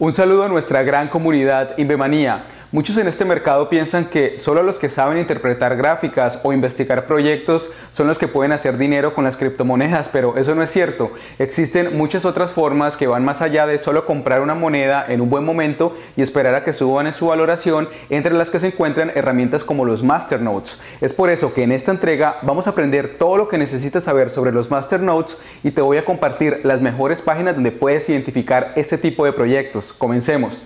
Un saludo a nuestra gran comunidad Inbemanía. Muchos en este mercado piensan que solo los que saben interpretar gráficas o investigar proyectos son los que pueden hacer dinero con las criptomonedas, pero eso no es cierto. Existen muchas otras formas que van más allá de solo comprar una moneda en un buen momento y esperar a que suban en su valoración, entre las que se encuentran herramientas como los masternodes. Es por eso que en esta entrega vamos a aprender todo lo que necesitas saber sobre los masternodes y te voy a compartir las mejores páginas donde puedes identificar este tipo de proyectos. Comencemos.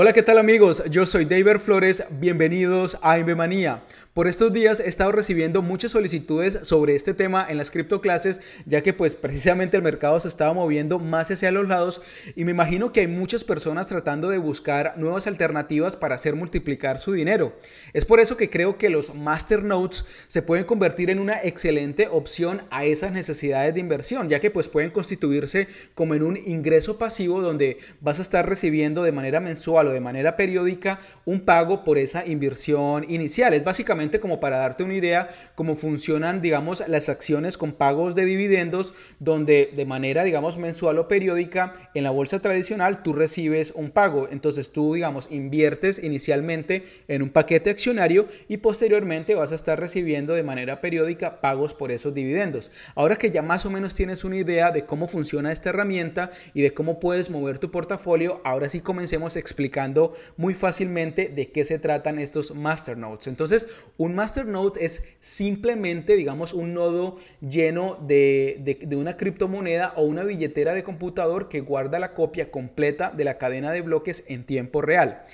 Hola, ¿qué tal amigos? Yo soy David Flores, bienvenidos a Manía. Por estos días he estado recibiendo muchas solicitudes sobre este tema en las criptoclases, ya que pues precisamente el mercado se estaba moviendo más hacia los lados y me imagino que hay muchas personas tratando de buscar nuevas alternativas para hacer multiplicar su dinero. Es por eso que creo que los Master Notes se pueden convertir en una excelente opción a esas necesidades de inversión, ya que pues pueden constituirse como en un ingreso pasivo donde vas a estar recibiendo de manera mensual o de manera periódica un pago por esa inversión inicial. Es básicamente como para darte una idea cómo funcionan, digamos, las acciones con pagos de dividendos, donde de manera, digamos, mensual o periódica en la bolsa tradicional tú recibes un pago. Entonces tú, digamos, inviertes inicialmente en un paquete accionario y posteriormente vas a estar recibiendo de manera periódica pagos por esos dividendos. Ahora que ya más o menos tienes una idea de cómo funciona esta herramienta y de cómo puedes mover tu portafolio, ahora sí comencemos explicando muy fácilmente de qué se tratan estos masternodes. Entonces, un masternode es simplemente, digamos, un nodo lleno de, de una criptomoneda o una billetera de computador que guarda la copia completa de la cadena de bloques en tiempo real.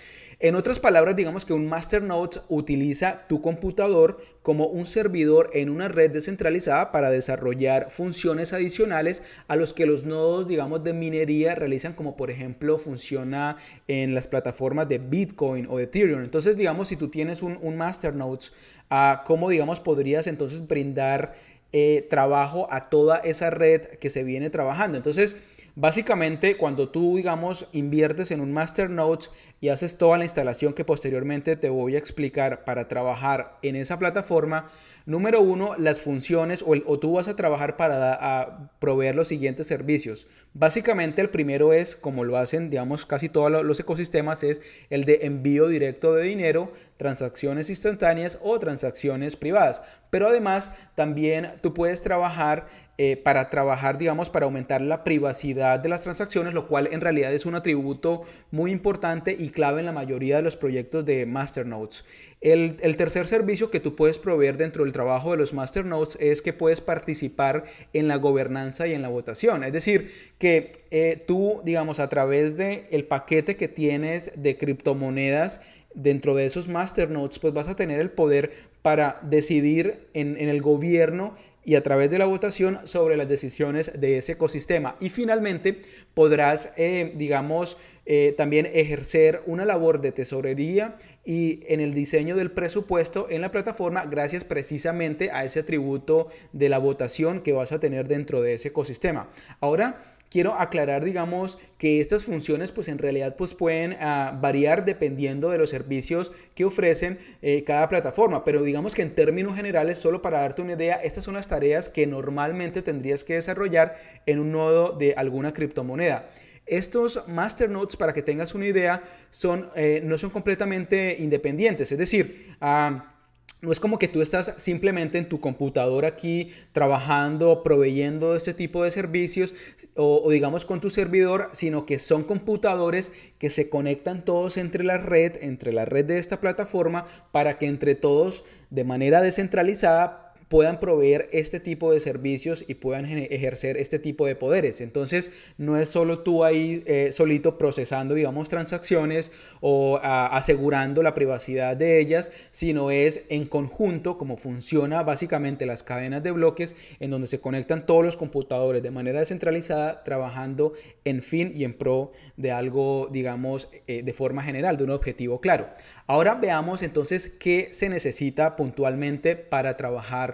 En otras palabras, digamos que un Masternode utiliza tu computador como un servidor en una red descentralizada para desarrollar funciones adicionales a los que los nodos, digamos, de minería realizan, como por ejemplo funciona en las plataformas de Bitcoin o Ethereum. Entonces, digamos, si tú tienes un, un Masternode, ah, ¿cómo, digamos, podrías entonces brindar eh, trabajo a toda esa red que se viene trabajando? Entonces, Básicamente, cuando tú, digamos, inviertes en un Masternode, y haces toda la instalación que posteriormente te voy a explicar para trabajar en esa plataforma, número uno, las funciones o, tú vas a trabajar para proveer los siguientes servicios. Básicamente el primero es, como lo hacen, digamos, casi todos los ecosistemas, es el de envío directo de dinero, transacciones instantáneas o transacciones privadas. Pero además también tú puedes trabajar eh, para trabajar, digamos, para aumentar la privacidad de las transacciones, lo cual en realidad es un atributo muy importante y clave en la mayoría de los proyectos de masternodes. El, el tercer servicio que tú puedes proveer dentro del trabajo de los masternodes es que puedes participar en la gobernanza y en la votación. Es decir, que eh, tú, digamos, a través del el paquete que tienes de criptomonedas, dentro de esos masternodes, pues vas a tener el poder para decidir en, el gobierno y a través de la votación sobre las decisiones de ese ecosistema. Y finalmente podrás, eh, digamos, eh, también ejercer una labor de tesorería y en el diseño del presupuesto en la plataforma gracias precisamente a ese atributo de la votación que vas a tener dentro de ese ecosistema. Ahora, quiero aclarar, digamos, que estas funciones pues en realidad pues pueden ah, variar dependiendo de los servicios que ofrecen eh, cada plataforma, pero digamos que en términos generales, solo para darte una idea, estas son las tareas que normalmente tendrías que desarrollar en un nodo de alguna criptomoneda. Estos master masternodes, para que tengas una idea, son, eh, no son completamente independientes, es decir, ah, no es como que tú estás simplemente en tu computadora aquí trabajando, proveyendo este tipo de servicios o, o, digamos con tu servidor, sino que son computadores que se conectan todos entre la red, entre la red de esta plataforma, para que entre todos de manera descentralizada puedan proveer este tipo de servicios y puedan ejercer este tipo de poderes. Entonces, no es solo tú ahí eh, solito procesando, digamos, transacciones o asegurando la privacidad de ellas, sino es en conjunto como funciona básicamente las cadenas de bloques en donde se conectan todos los computadores de manera descentralizada, trabajando en fin y en pro de algo, digamos, eh, de forma general, de un objetivo claro. Ahora veamos entonces qué se necesita puntualmente para trabajar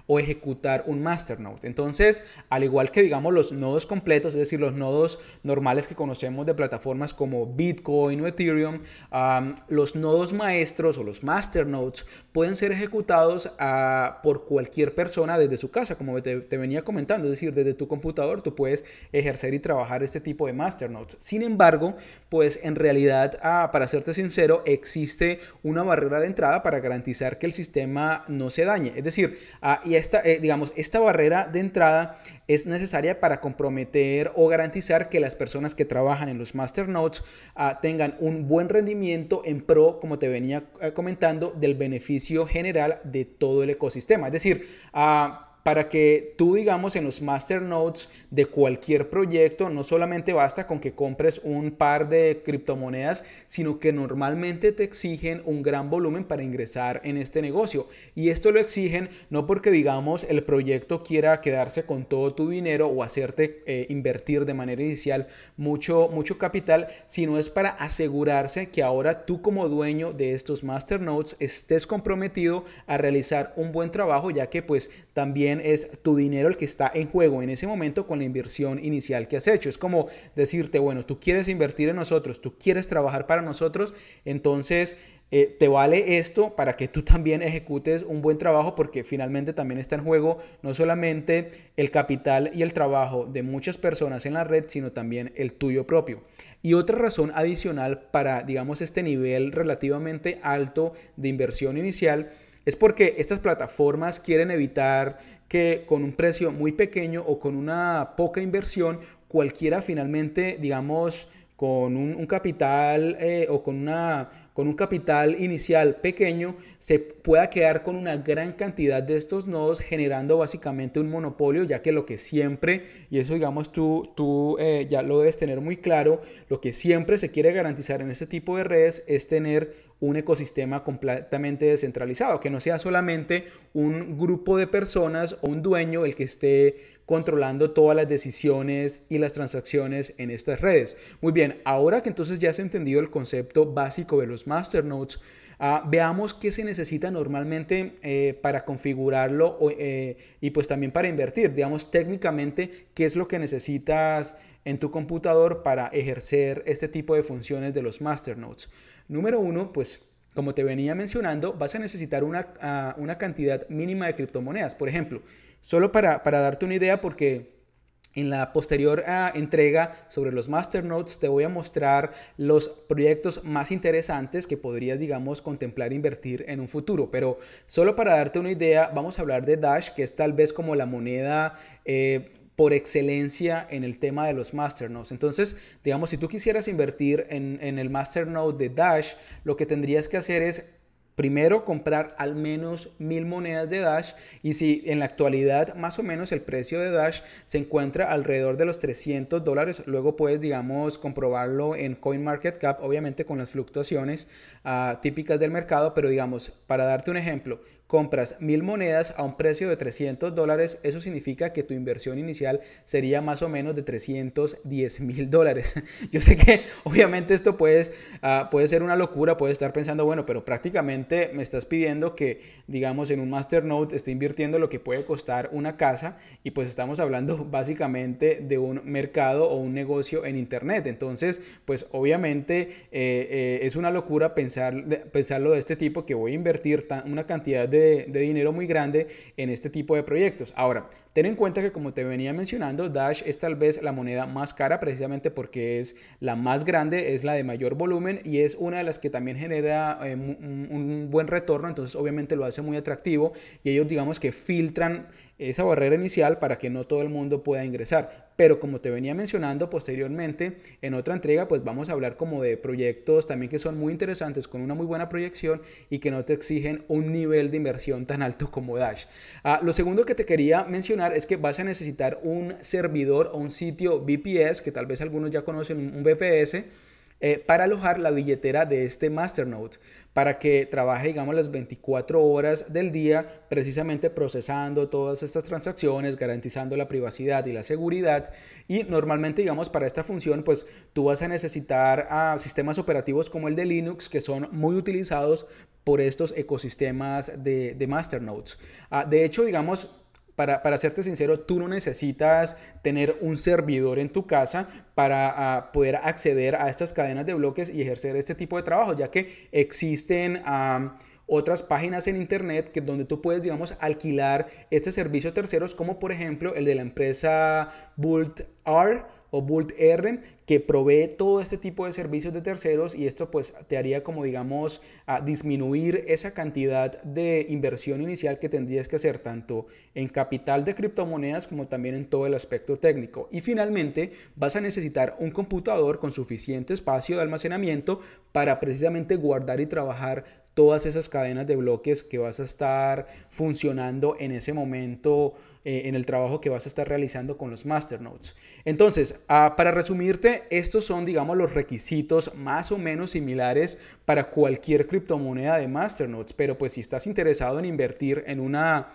ejecutar un masternode. Entonces, al igual que digamos los nodos completos, es decir, los nodos normales que conocemos de plataformas como Bitcoin o Ethereum, los nodos maestros o los masternodes pueden ser ejecutados ah, por cualquier persona desde su casa, como te, venía comentando, es decir, desde tu computador tú puedes ejercer y trabajar este tipo de masternodes. Sin embargo, pues en realidad, ah, para serte sincero, existe una barrera de entrada para garantizar que el sistema no se dañe. Es decir, ah, esta, eh, digamos, esta barrera de entrada es necesaria para comprometer o garantizar que las personas que trabajan en los master ah, tengan un buen rendimiento en pro, como te venía eh, comentando, del beneficio general de todo el ecosistema. Es decir, ah, para que tú, digamos, en los master notes de cualquier proyecto, no solamente basta con que compres un par de criptomonedas, sino que normalmente te exigen un gran volumen para ingresar en este negocio. Y esto lo exigen no porque, digamos, el proyecto quiera quedarse con todo tu dinero o hacerte eh, invertir de manera inicial mucho, mucho capital, sino es para asegurarse que ahora tú como dueño de estos master notes estés comprometido a realizar un buen trabajo, ya que pues también es tu dinero el que está en juego en ese momento con la inversión inicial que has hecho. Es como decirte, bueno, tú quieres invertir en nosotros, tú quieres trabajar para nosotros, entonces eh, te vale esto para que tú también ejecutes un buen trabajo porque finalmente también está en juego no solamente el capital y el trabajo de muchas personas en la red, sino también el tuyo propio. Y otra razón adicional para, digamos, este nivel relativamente alto de inversión inicial es porque estas plataformas quieren evitar que con un precio muy pequeño o con una poca inversión, cualquiera finalmente, digamos, con un, capital eh, o con, una, con un capital inicial pequeño, se pueda quedar con una gran cantidad de estos nodos generando básicamente un monopolio, ya que lo que siempre, y eso digamos tú, tú eh, ya lo debes tener muy claro, lo que siempre se quiere garantizar en este tipo de redes es tener un ecosistema completamente descentralizado, que no sea solamente un grupo de personas o un dueño el que esté controlando todas las decisiones y las transacciones en estas redes. Muy bien, ahora que entonces ya has entendido el concepto básico de los masternodes, ah, veamos qué se necesita normalmente eh, para configurarlo eh, y pues también para invertir. Digamos técnicamente qué es lo que necesitas en tu computador para ejercer este tipo de funciones de los masternodes. Número uno, pues como te venía mencionando, vas a necesitar una, ah, cantidad mínima de criptomonedas. Por ejemplo, solo para, darte una idea, porque en la posterior ah, entrega sobre los masternodes te voy a mostrar los proyectos más interesantes que podrías, digamos, contemplar e invertir en un futuro. Pero solo para darte una idea, vamos a hablar de Dash, que es tal vez como la moneda eh, por excelencia en el tema de los masternodes. Entonces, digamos, si tú quisieras invertir en, el masternode de Dash, lo que tendrías que hacer es Primero, comprar al menos mil monedas de Dash y si en la actualidad más o menos el precio de Dash se encuentra alrededor de los 300 dólares, luego puedes, digamos, comprobarlo en CoinMarketCap, obviamente con las fluctuaciones ah, típicas del mercado, pero digamos, para darte un ejemplo, compras mil monedas a un precio de 300 dólares, eso significa que tu inversión inicial sería más o menos de 310 mil dólares. Yo sé que obviamente esto ah, puede ser una locura, puedes estar pensando, bueno, pero prácticamente me estás pidiendo que, digamos, en un masternote esté invirtiendo lo que puede costar una casa y pues estamos hablando básicamente de un mercado o un negocio en Internet. Entonces, pues obviamente eh, eh, es una locura pensar, pensarlo de este tipo que voy a invertir una cantidad de de, dinero muy grande en este tipo de proyectos. Ahora, ten en cuenta que como te venía mencionando, Dash es tal vez la moneda más cara precisamente porque es la más grande, es la de mayor volumen y es una de las que también genera eh, un, un buen retorno, entonces obviamente lo hace muy atractivo y ellos digamos que filtran esa barrera inicial para que no todo el mundo pueda ingresar. Pero como te venía mencionando posteriormente, en otra entrega pues vamos a hablar como de proyectos también que son muy interesantes, con una muy buena proyección y que no te exigen un nivel de inversión tan alto como Dash. Ah, lo segundo que te quería mencionar es que vas a necesitar un servidor o un sitio VPS, que tal vez algunos ya conocen, un VPS eh, para alojar la billetera de este masternode para que trabaje, digamos, las 24 horas del día, precisamente procesando todas estas transacciones, garantizando la privacidad y la seguridad. Y normalmente, digamos, para esta función, pues tú vas a necesitar a sistemas operativos como el de Linux, que son muy utilizados por estos ecosistemas de, de masternodes. Ah, de hecho, digamos, para, para, serte sincero, tú no necesitas tener un servidor en tu casa para ah, poder acceder a estas cadenas de bloques y ejercer este tipo de trabajo, ya que existen... otras páginas en internet que donde tú puedes, digamos, alquilar este servicio a terceros, como por ejemplo el de la empresa R o Bolt R que provee todo este tipo de servicios de terceros y esto pues te haría como digamos a disminuir esa cantidad de inversión inicial que tendrías que hacer tanto en capital de criptomonedas como también en todo el aspecto técnico. Y finalmente vas a necesitar un computador con suficiente espacio de almacenamiento para precisamente guardar y trabajar todas esas cadenas de bloques que vas a estar funcionando en ese momento eh, en el trabajo que vas a estar realizando con los masternodes. Entonces, ah, para resumirte, estos son, digamos, los requisitos más o menos similares para cualquier criptomoneda de masternodes, pero pues si estás interesado en invertir en una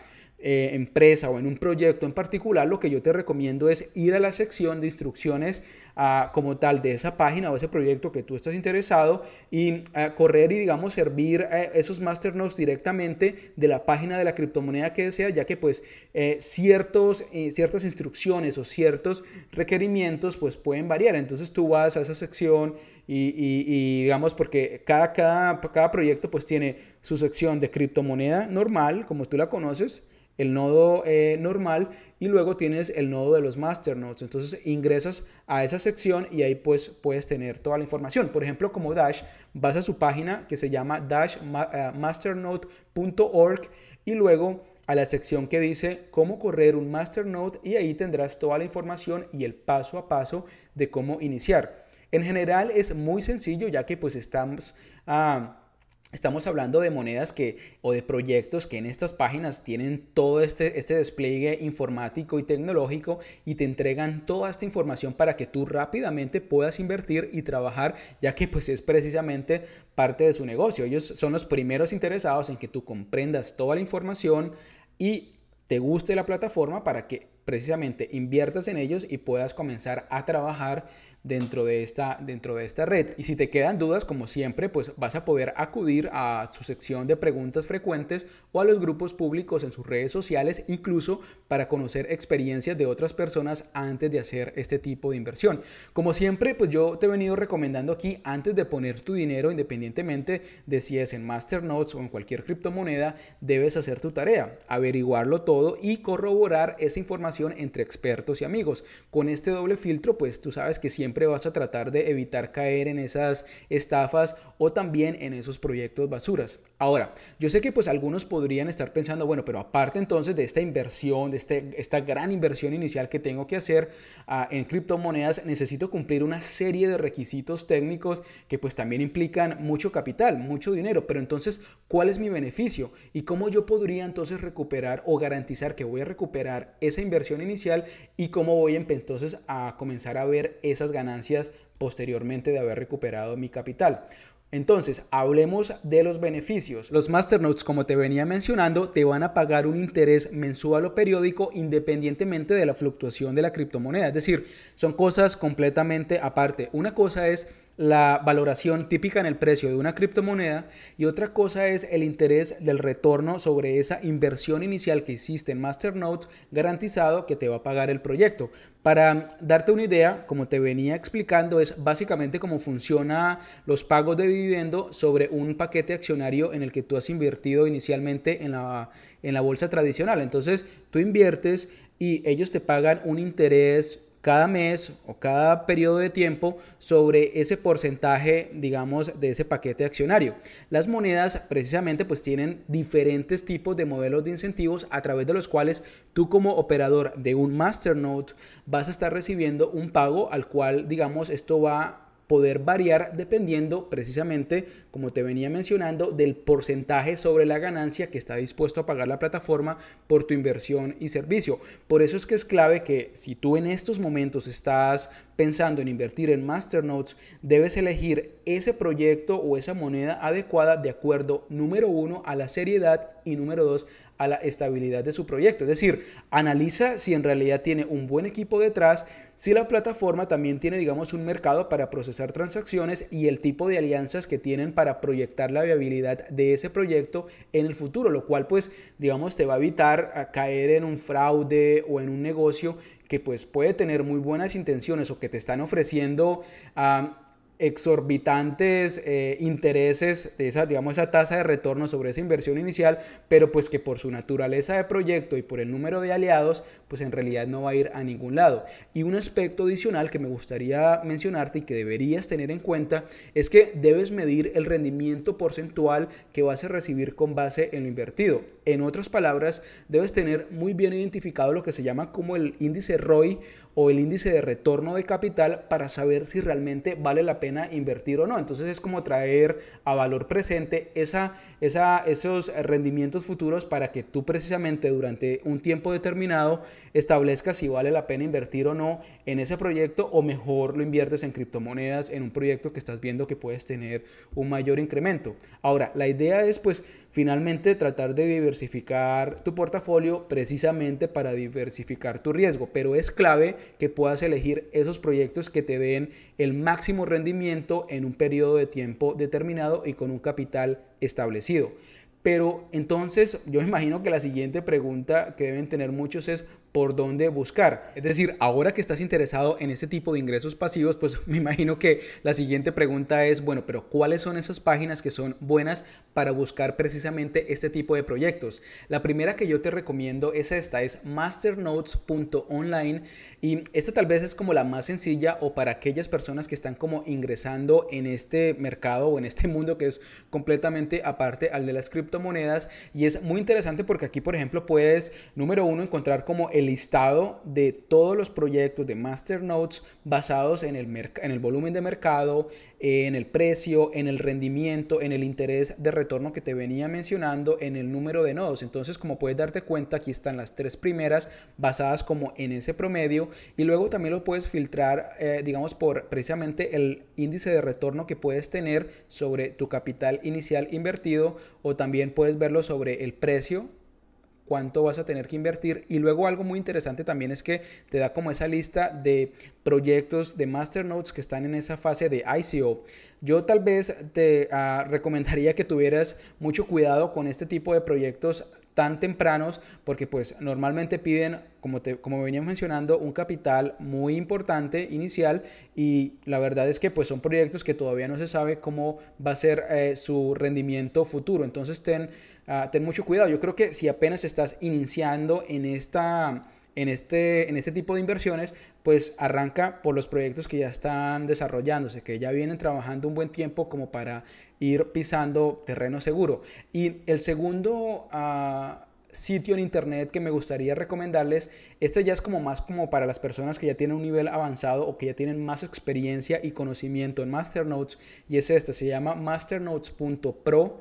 eh, empresa o en un proyecto en particular, lo que yo te recomiendo es ir a la sección de instrucciones ah, como tal de esa página o ese proyecto que tú estás interesado y ah, correr y digamos servir eh, esos esos notes directamente de la página de la criptomoneda que deseas, ya que pues eh, ciertos, ciertas instrucciones o ciertos requerimientos pues pueden variar. Entonces tú vas a esa sección y, y digamos porque cada, cada, cada proyecto pues tiene su sección de criptomoneda normal como tú la conoces el nodo eh, normal y luego tienes el nodo de los masternodes. Entonces ingresas a esa sección y ahí pues puedes tener toda la información. Por ejemplo, como Dash, vas a su página que se llama dashmasternode.org eh, y luego a la sección que dice cómo correr un masternode y ahí tendrás toda la información y el paso a paso de cómo iniciar. En general es muy sencillo ya que pues estamos... Ah, Estamos hablando de monedas que o de proyectos que en estas páginas tienen todo este, este despliegue informático y tecnológico y te entregan toda esta información para que tú rápidamente puedas invertir y trabajar, ya que pues es precisamente parte de su negocio. Ellos son los primeros interesados en que tú comprendas toda la información y te guste la plataforma para que precisamente inviertas en ellos y puedas comenzar a trabajar dentro de esta, dentro de esta red. Y si te quedan dudas, como siempre, pues vas a poder acudir a su sección de preguntas frecuentes o a los grupos públicos en sus redes sociales, incluso para conocer experiencias de otras personas antes de hacer este tipo de inversión. Como siempre, pues yo te he venido recomendando aquí antes de poner tu dinero, independientemente de si es en Masternodes o en cualquier criptomoneda, debes hacer tu tarea, averiguarlo todo y corroborar esa información entre expertos y amigos. Con este doble filtro, pues tú sabes que siempre vas a tratar de evitar caer en esas estafas o también en esos proyectos basuras. Ahora, yo sé que pues algunos podrían estar pensando, bueno, pero aparte entonces de esta inversión, de este, esta gran inversión inicial que tengo que hacer ah, en criptomonedas, necesito cumplir una serie de requisitos técnicos que pues también implican mucho capital, mucho dinero, pero entonces, ¿cuál es mi beneficio? ¿Y cómo yo podría entonces recuperar o garantizar que voy a recuperar esa inversión inicial y cómo voy entonces a comenzar a ver esas ganancias? posteriormente de haber recuperado mi capital. Entonces, hablemos de los beneficios. Los masternodes, como te venía mencionando, te van a pagar un interés mensual o periódico independientemente de la fluctuación de la criptomoneda. Es decir, son cosas completamente aparte. Una cosa es la valoración típica en el precio de una criptomoneda y otra cosa es el interés del retorno sobre esa inversión inicial que hiciste en Masternode garantizado que te va a pagar el proyecto. Para darte una idea, como te venía explicando, es básicamente cómo funciona los pagos de dividendo sobre un paquete accionario en el que tú has invertido inicialmente en la, en la bolsa tradicional. Entonces, tú inviertes y ellos te pagan un interés cada mes o cada periodo de tiempo sobre ese porcentaje, digamos, de ese paquete accionario. Las monedas precisamente pues tienen diferentes tipos de modelos de incentivos a través de los cuales tú como operador de un masternode vas a estar recibiendo un pago al cual, digamos, esto va poder variar dependiendo precisamente, como te venía mencionando, del porcentaje sobre la ganancia que está dispuesto a pagar la plataforma por tu inversión y servicio. Por eso es que es clave que si tú en estos momentos estás pensando en invertir en Masternodes, debes elegir ese proyecto o esa moneda adecuada de acuerdo, número uno, a la seriedad y número dos, a la estabilidad de su proyecto. Es decir, analiza si en realidad tiene un buen equipo detrás, si la plataforma también tiene, digamos, un mercado para procesar transacciones y el tipo de alianzas que tienen para proyectar la viabilidad de ese proyecto en el futuro, lo cual pues, digamos, te va a evitar caer en un fraude o en un negocio que pues puede tener muy buenas intenciones o que te están ofreciendo... Ah, exorbitantes eh, intereses de esa, digamos, esa tasa de retorno sobre esa inversión inicial, pero pues que por su naturaleza de proyecto y por el número de aliados, pues en realidad no va a ir a ningún lado. Y un aspecto adicional que me gustaría mencionarte y que deberías tener en cuenta es que debes medir el rendimiento porcentual que vas a recibir con base en lo invertido. En otras palabras, debes tener muy bien identificado lo que se llama como el índice ROI o el índice de retorno de capital para saber si realmente vale la pena invertir o no. Entonces es como traer a valor presente esa, esa, esos rendimientos futuros para que tú precisamente durante un tiempo determinado establezcas si vale la pena invertir o no en ese proyecto o mejor lo inviertes en criptomonedas, en un proyecto que estás viendo que puedes tener un mayor incremento. Ahora, la idea es pues Finalmente, tratar de diversificar tu portafolio precisamente para diversificar tu riesgo, pero es clave que puedas elegir esos proyectos que te den el máximo rendimiento en un periodo de tiempo determinado y con un capital establecido. Pero entonces yo imagino que la siguiente pregunta que deben tener muchos es, por dónde buscar. Es decir, ahora que estás interesado en este tipo de ingresos pasivos, pues me imagino que la siguiente pregunta es, bueno, pero ¿cuáles son esas páginas que son buenas para buscar precisamente este tipo de proyectos? La primera que yo te recomiendo es esta, es masternotes.online y esta tal vez es como la más sencilla o para aquellas personas que están como ingresando en este mercado o en este mundo que es completamente aparte al de las criptomonedas y es muy interesante porque aquí, por ejemplo, puedes, número uno, encontrar como el listado de todos los proyectos de Masternodes basados en el, en el volumen de mercado, en el precio, en el rendimiento, en el interés de retorno que te venía mencionando, en el número de nodos. Entonces, como puedes darte cuenta, aquí están las tres primeras basadas como en ese promedio y luego también lo puedes filtrar, eh, digamos, por precisamente el índice de retorno que puedes tener sobre tu capital inicial invertido o también puedes verlo sobre el precio cuánto vas a tener que invertir. Y luego algo muy interesante también es que te da como esa lista de proyectos de Master masternodes que están en esa fase de ICO. Yo tal vez te ah, recomendaría que tuvieras mucho cuidado con este tipo de proyectos tan tempranos porque pues normalmente piden, como, te, como venía mencionando, un capital muy importante inicial y la verdad es que pues son proyectos que todavía no se sabe cómo va a ser eh, su rendimiento futuro. Entonces ten Ah, ten mucho cuidado. Yo creo que si apenas estás iniciando en esta... En este, en este tipo de inversiones, pues arranca por los proyectos que ya están desarrollándose, que ya vienen trabajando un buen tiempo como para ir pisando terreno seguro. Y el segundo ah, sitio en internet que me gustaría recomendarles. Este ya es como más como para las personas que ya tienen un nivel avanzado o que ya tienen más experiencia y conocimiento en Masternodes y es este, se llama masternodes.pro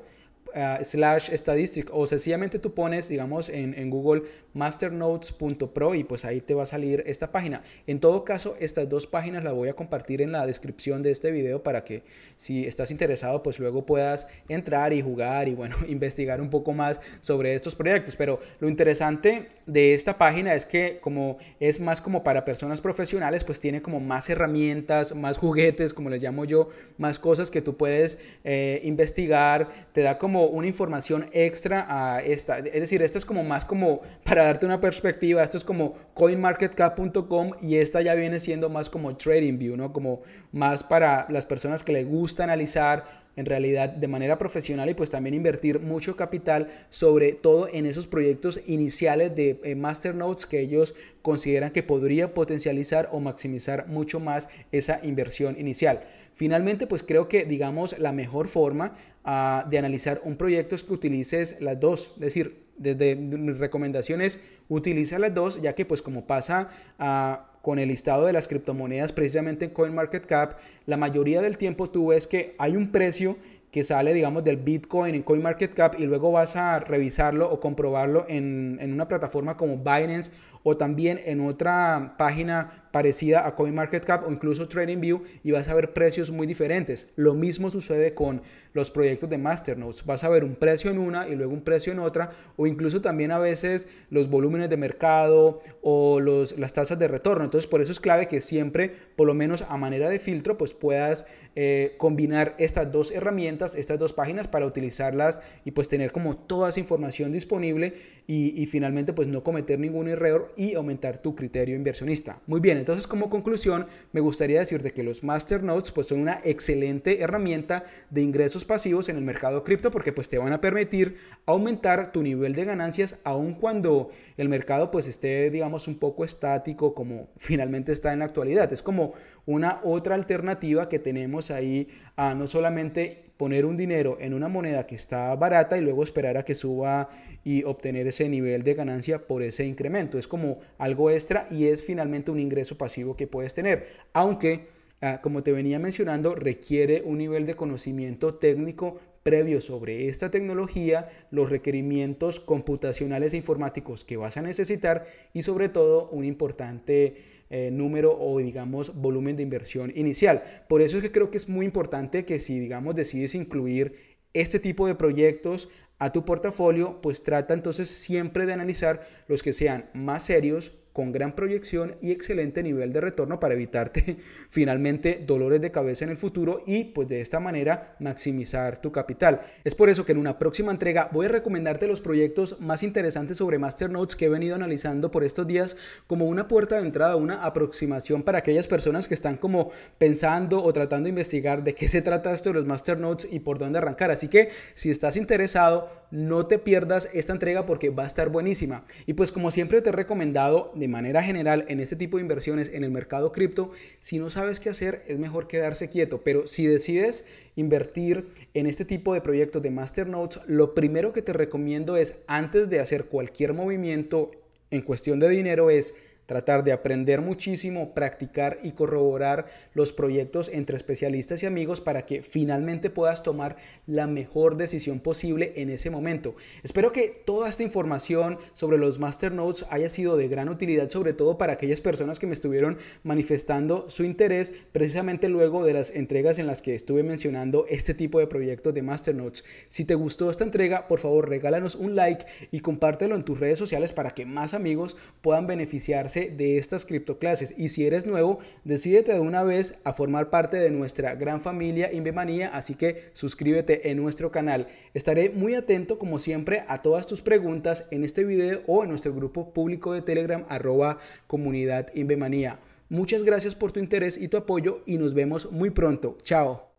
Ah, slash statistic o sencillamente tú pones, digamos, en, Google masternotes.pro y pues ahí te va a salir esta página. En todo caso, estas dos páginas las voy a compartir en la descripción de este video para que si estás interesado, pues luego puedas entrar y jugar y bueno, investigar un poco más sobre estos proyectos. Pero lo interesante de esta página es que como es más como para personas profesionales, pues tiene como más herramientas, más juguetes, como les llamo yo, más cosas que tú puedes eh, investigar, te da como una información extra a esta. Es decir, esta es como más como, para darte una perspectiva, esto es como coinmarketcap.com y esta ya viene siendo más como TradingView, ¿no? Como más para las personas que les gusta analizar en realidad de manera profesional y pues también invertir mucho capital, sobre todo en esos proyectos iniciales de master eh, masternodes que ellos consideran que podría potencializar o maximizar mucho más esa inversión inicial. Finalmente, pues creo que, digamos, la mejor forma ah, de analizar un proyecto es que utilices las dos, es decir, desde mis recomendaciones, utiliza las dos, ya que pues como pasa ah, con el listado de las criptomonedas precisamente en CoinMarketCap, la mayoría del tiempo tú ves que hay un precio que sale, digamos, del Bitcoin en CoinMarketCap y luego vas a revisarlo o comprobarlo en, en una plataforma como Binance o también en otra página parecida a CoinMarketCap o incluso TradingView y vas a ver precios muy diferentes. Lo mismo sucede con los proyectos de Masternodes. Vas a ver un precio en una y luego un precio en otra o incluso también a veces los volúmenes de mercado o los, las tasas de retorno. Entonces por eso es clave que siempre, por lo menos a manera de filtro, pues puedas eh, combinar estas dos herramientas, estas dos páginas para utilizarlas y pues tener como toda esa información disponible y, y finalmente pues no cometer ningún error y aumentar tu criterio inversionista. Muy bien, entonces como conclusión me gustaría decirte que los Master Notes pues son una excelente herramienta de ingresos pasivos en el mercado cripto porque pues te van a permitir aumentar tu nivel de ganancias aun cuando el mercado pues esté digamos un poco estático como finalmente está en la actualidad. Es como una otra alternativa que tenemos ahí a no solamente poner un dinero en una moneda que está barata y luego esperar a que suba y obtener ese nivel de ganancia por ese incremento. Es como algo extra y es finalmente un ingreso pasivo que puedes tener. Aunque, ah, como te venía mencionando, requiere un nivel de conocimiento técnico previo sobre esta tecnología, los requerimientos computacionales e informáticos que vas a necesitar y sobre todo un importante eh, número o digamos volumen de inversión inicial. Por eso es que creo que es muy importante que si digamos decides incluir este tipo de proyectos a tu portafolio, pues trata entonces siempre de analizar los que sean más serios, con gran proyección y excelente nivel de retorno para evitarte finalmente dolores de cabeza en el futuro y pues de esta manera maximizar tu capital. Es por eso que en una próxima entrega voy a recomendarte los proyectos más interesantes sobre Masternodes que he venido analizando por estos días como una puerta de entrada, una aproximación para aquellas personas que están como pensando o tratando de investigar de qué se trata esto de los Masternodes y por dónde arrancar. Así que si estás interesado, no te pierdas esta entrega porque va a estar buenísima. Y pues como siempre te he recomendado de manera general en este tipo de inversiones en el mercado cripto, si no sabes qué hacer es mejor quedarse quieto, pero si decides invertir en este tipo de proyectos de masternodes, lo primero que te recomiendo es antes de hacer cualquier movimiento en cuestión de dinero es tratar de aprender muchísimo, practicar y corroborar los proyectos entre especialistas y amigos para que finalmente puedas tomar la mejor decisión posible en ese momento. Espero que toda esta información sobre los masternodes haya sido de gran utilidad, sobre todo para aquellas personas que me estuvieron manifestando su interés precisamente luego de las entregas en las que estuve mencionando este tipo de proyectos de masternodes. Si te gustó esta entrega, por favor regálanos un like y compártelo en tus redes sociales para que más amigos puedan beneficiarse de estas criptoclases. Y si eres nuevo, decídete de una vez a formar parte de nuestra gran familia Inbemanía así que suscríbete en nuestro canal. Estaré muy atento, como siempre, a todas tus preguntas en este video o en nuestro grupo público de Telegram, arroba comunidad Invemanía. Muchas gracias por tu interés y tu apoyo y nos vemos muy pronto. Chao.